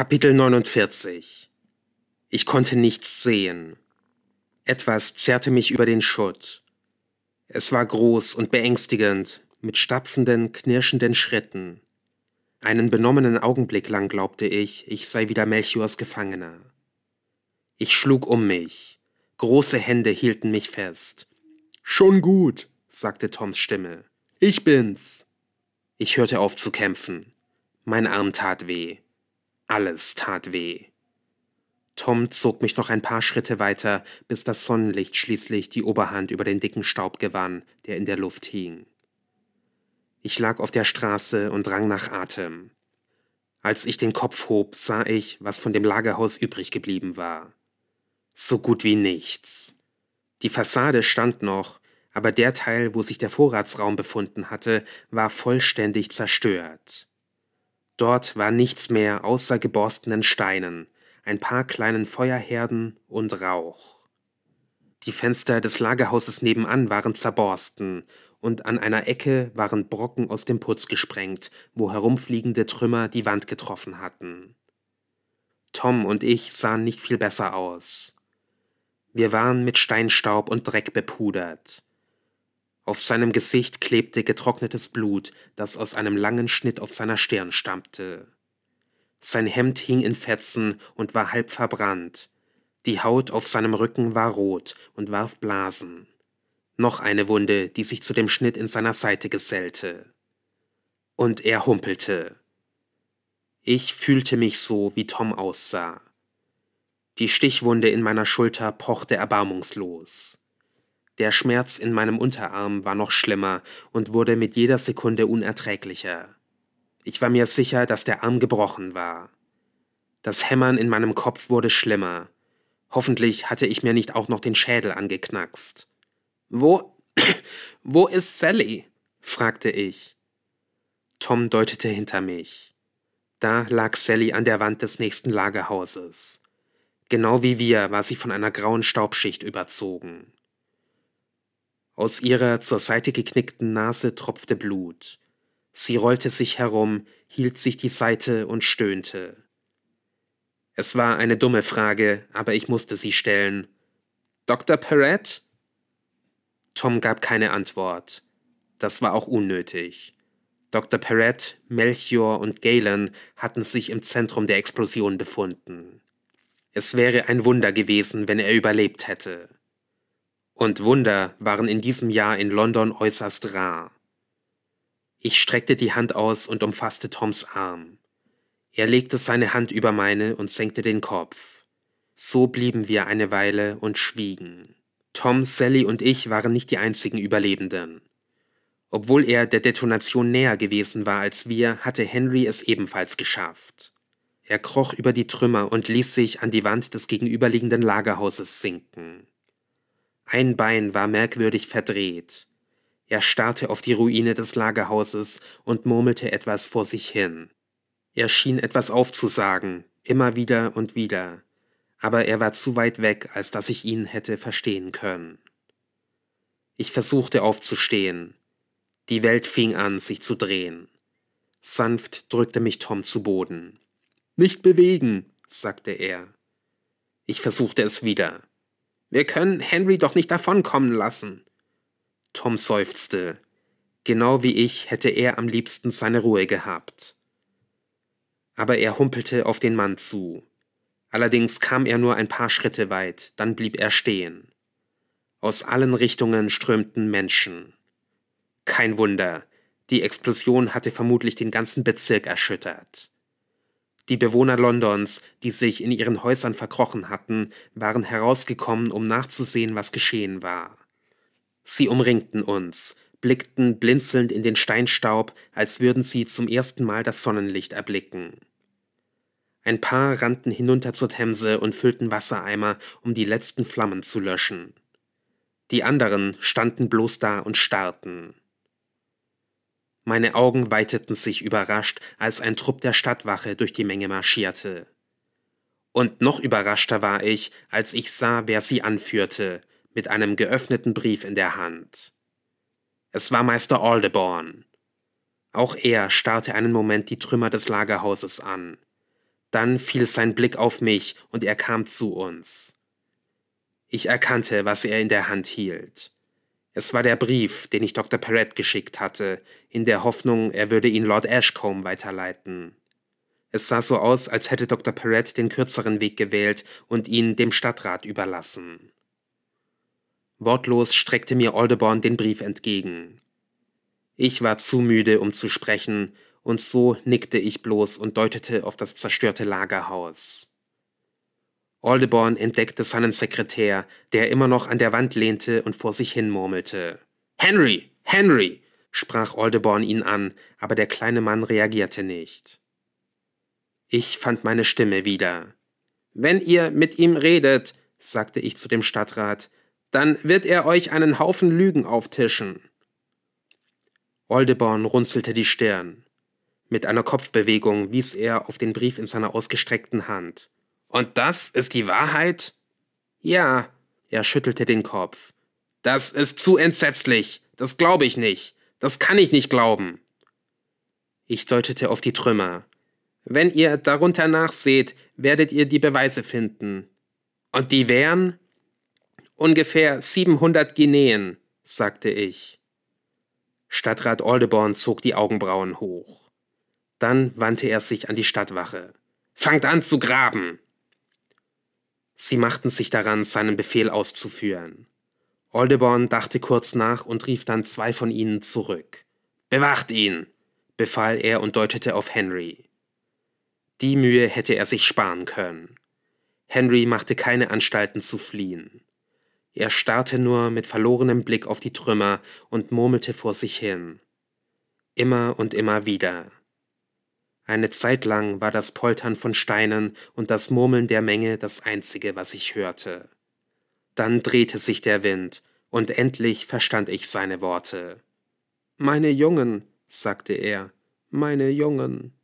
Kapitel 49 Ich konnte nichts sehen. Etwas zerrte mich über den Schutt. Es war groß und beängstigend, mit stapfenden, knirschenden Schritten. Einen benommenen Augenblick lang glaubte ich, ich sei wieder Melchiors Gefangener. Ich schlug um mich. Große Hände hielten mich fest. Schon gut, sagte Toms Stimme. Ich bin's. Ich hörte auf zu kämpfen. Mein Arm tat weh. Alles tat weh. Tom zog mich noch ein paar Schritte weiter, bis das Sonnenlicht schließlich die Oberhand über den dicken Staub gewann, der in der Luft hing. Ich lag auf der Straße und rang nach Atem. Als ich den Kopf hob, sah ich, was von dem Lagerhaus übrig geblieben war. So gut wie nichts. Die Fassade stand noch, aber der Teil, wo sich der Vorratsraum befunden hatte, war vollständig zerstört. Dort war nichts mehr außer geborstenen Steinen, ein paar kleinen Feuerherden und Rauch. Die Fenster des Lagerhauses nebenan waren zerborsten, und an einer Ecke waren Brocken aus dem Putz gesprengt, wo herumfliegende Trümmer die Wand getroffen hatten. Tom und ich sahen nicht viel besser aus. Wir waren mit Steinstaub und Dreck bepudert. Auf seinem Gesicht klebte getrocknetes Blut, das aus einem langen Schnitt auf seiner Stirn stammte. Sein Hemd hing in Fetzen und war halb verbrannt. Die Haut auf seinem Rücken war rot und warf Blasen. Noch eine Wunde, die sich zu dem Schnitt in seiner Seite gesellte. Und er humpelte. Ich fühlte mich so, wie Tom aussah. Die Stichwunde in meiner Schulter pochte erbarmungslos. Der Schmerz in meinem Unterarm war noch schlimmer und wurde mit jeder Sekunde unerträglicher. Ich war mir sicher, dass der Arm gebrochen war. Das Hämmern in meinem Kopf wurde schlimmer. Hoffentlich hatte ich mir nicht auch noch den Schädel angeknackst. Wo. wo ist Sally? fragte ich. Tom deutete hinter mich. Da lag Sally an der Wand des nächsten Lagerhauses. Genau wie wir war sie von einer grauen Staubschicht überzogen. Aus ihrer zur Seite geknickten Nase tropfte Blut. Sie rollte sich herum, hielt sich die Seite und stöhnte. Es war eine dumme Frage, aber ich musste sie stellen. Dr. Perret? Tom gab keine Antwort. Das war auch unnötig. Dr. Perret, Melchior und Galen hatten sich im Zentrum der Explosion befunden. Es wäre ein Wunder gewesen, wenn er überlebt hätte und Wunder waren in diesem Jahr in London äußerst rar. Ich streckte die Hand aus und umfasste Toms Arm. Er legte seine Hand über meine und senkte den Kopf. So blieben wir eine Weile und schwiegen. Tom, Sally und ich waren nicht die einzigen Überlebenden. Obwohl er der Detonation näher gewesen war als wir, hatte Henry es ebenfalls geschafft. Er kroch über die Trümmer und ließ sich an die Wand des gegenüberliegenden Lagerhauses sinken. Ein Bein war merkwürdig verdreht. Er starrte auf die Ruine des Lagerhauses und murmelte etwas vor sich hin. Er schien etwas aufzusagen, immer wieder und wieder, aber er war zu weit weg, als dass ich ihn hätte verstehen können. Ich versuchte aufzustehen. Die Welt fing an, sich zu drehen. Sanft drückte mich Tom zu Boden. Nicht bewegen, sagte er. Ich versuchte es wieder. Wir können Henry doch nicht davonkommen lassen. Tom seufzte. Genau wie ich hätte er am liebsten seine Ruhe gehabt. Aber er humpelte auf den Mann zu. Allerdings kam er nur ein paar Schritte weit, dann blieb er stehen. Aus allen Richtungen strömten Menschen. Kein Wunder, die Explosion hatte vermutlich den ganzen Bezirk erschüttert. Die Bewohner Londons, die sich in ihren Häusern verkrochen hatten, waren herausgekommen, um nachzusehen, was geschehen war. Sie umringten uns, blickten blinzelnd in den Steinstaub, als würden sie zum ersten Mal das Sonnenlicht erblicken. Ein paar rannten hinunter zur Themse und füllten Wassereimer, um die letzten Flammen zu löschen. Die anderen standen bloß da und starrten. Meine Augen weiteten sich überrascht, als ein Trupp der Stadtwache durch die Menge marschierte. Und noch überraschter war ich, als ich sah, wer sie anführte, mit einem geöffneten Brief in der Hand. Es war Meister Aldeborn. Auch er starrte einen Moment die Trümmer des Lagerhauses an. Dann fiel sein Blick auf mich und er kam zu uns. Ich erkannte, was er in der Hand hielt. Es war der Brief, den ich Dr. Perrett geschickt hatte, in der Hoffnung, er würde ihn Lord Ashcombe weiterleiten. Es sah so aus, als hätte Dr. Perrett den kürzeren Weg gewählt und ihn dem Stadtrat überlassen. Wortlos streckte mir Aldeborn den Brief entgegen. Ich war zu müde, um zu sprechen, und so nickte ich bloß und deutete auf das zerstörte Lagerhaus. Aldeborn entdeckte seinen Sekretär, der immer noch an der Wand lehnte und vor sich hin murmelte. Henry! Henry! sprach Aldeborn ihn an, aber der kleine Mann reagierte nicht. Ich fand meine Stimme wieder. Wenn ihr mit ihm redet, sagte ich zu dem Stadtrat, dann wird er euch einen Haufen Lügen auftischen. Oldeborn runzelte die Stirn. Mit einer Kopfbewegung wies er auf den Brief in seiner ausgestreckten Hand. Und das ist die Wahrheit? Ja, er schüttelte den Kopf. Das ist zu entsetzlich. Das glaube ich nicht. Das kann ich nicht glauben. Ich deutete auf die Trümmer. Wenn ihr darunter nachseht, werdet ihr die Beweise finden. Und die wären? Ungefähr 700 Guineen, sagte ich. Stadtrat Aldeborn zog die Augenbrauen hoch. Dann wandte er sich an die Stadtwache. Fangt an zu graben! Sie machten sich daran, seinen Befehl auszuführen. Aldeborn dachte kurz nach und rief dann zwei von ihnen zurück. Bewacht ihn! befahl er und deutete auf Henry. Die Mühe hätte er sich sparen können. Henry machte keine Anstalten zu fliehen. Er starrte nur mit verlorenem Blick auf die Trümmer und murmelte vor sich hin. Immer und immer wieder. Eine Zeit lang war das Poltern von Steinen und das Murmeln der Menge das einzige, was ich hörte. Dann drehte sich der Wind, und endlich verstand ich seine Worte. Meine Jungen, sagte er, meine Jungen.